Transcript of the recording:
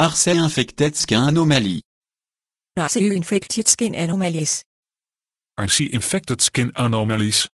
Are infected skin anomaly? Are infected skin anomalies? Are infected skin anomalies?